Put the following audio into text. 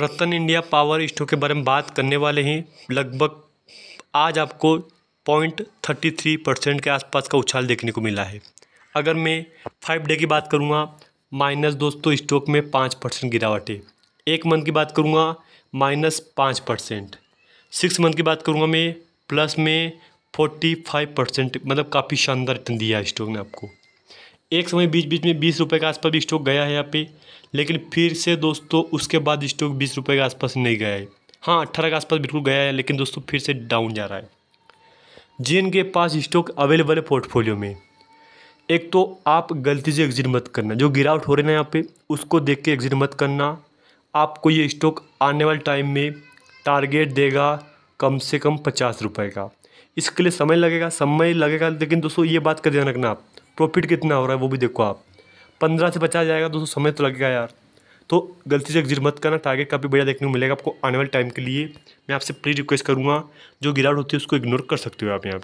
रतन India power stock के बारे में बात करने वाले हैं लगभग आज आपको पॉइंट थर्टी थ्री परसेंट के आसपास का उछाल देखने को मिला है अगर मैं फाइव डे की बात करूँगा माइनस दोस्तों स्टॉक में पाँच परसेंट गिरावट है एक मंथ की बात करूँगा माइनस पाँच परसेंट सिक्स मंथ की बात करूँगा मैं प्लस में फोर्टी फाइव परसेंट मतलब काफ़ी शानदार रिटर्न दिया स्टॉक ने आपको एक समय बीच बीच में बीस रुपये के आसपास भी स्टॉक गया है यहाँ पे लेकिन फिर से दोस्तों उसके बाद स्टॉक बीस रुपये के आसपास नहीं गया है हाँ अट्ठारह के आसपास बिल्कुल गया है लेकिन दोस्तों फिर से डाउन जा रहा है जिन के पास स्टॉक अवेलेबल है पोर्टफोलियो में एक तो आप गलती से एग्जिट मत करना जो गिरावट हो रहे ना यहाँ पे उसको देख के एग्जिट मत करना आपको ये स्टॉक आने वाले टाइम में टारगेट देगा कम से कम पचास रुपये का इसके लिए समय लगेगा समय लगेगा लेकिन दोस्तों ये बात का ध्यान रखना आप प्रॉफिट कितना हो रहा है वो भी देखो आप पंद्रह से पचास जाएगा दोस्तों समय तो लगेगा यार तो गलती से एक मत करना टारगेट काफ़ी बढ़िया देखने को मिलेगा आपको आने वाले टाइम के लिए मैं आपसे प्लीज़ रिक्वेस्ट करूँगा जो गिरावट होती है उसको इग्नोर कर सकते हो आप यहाँ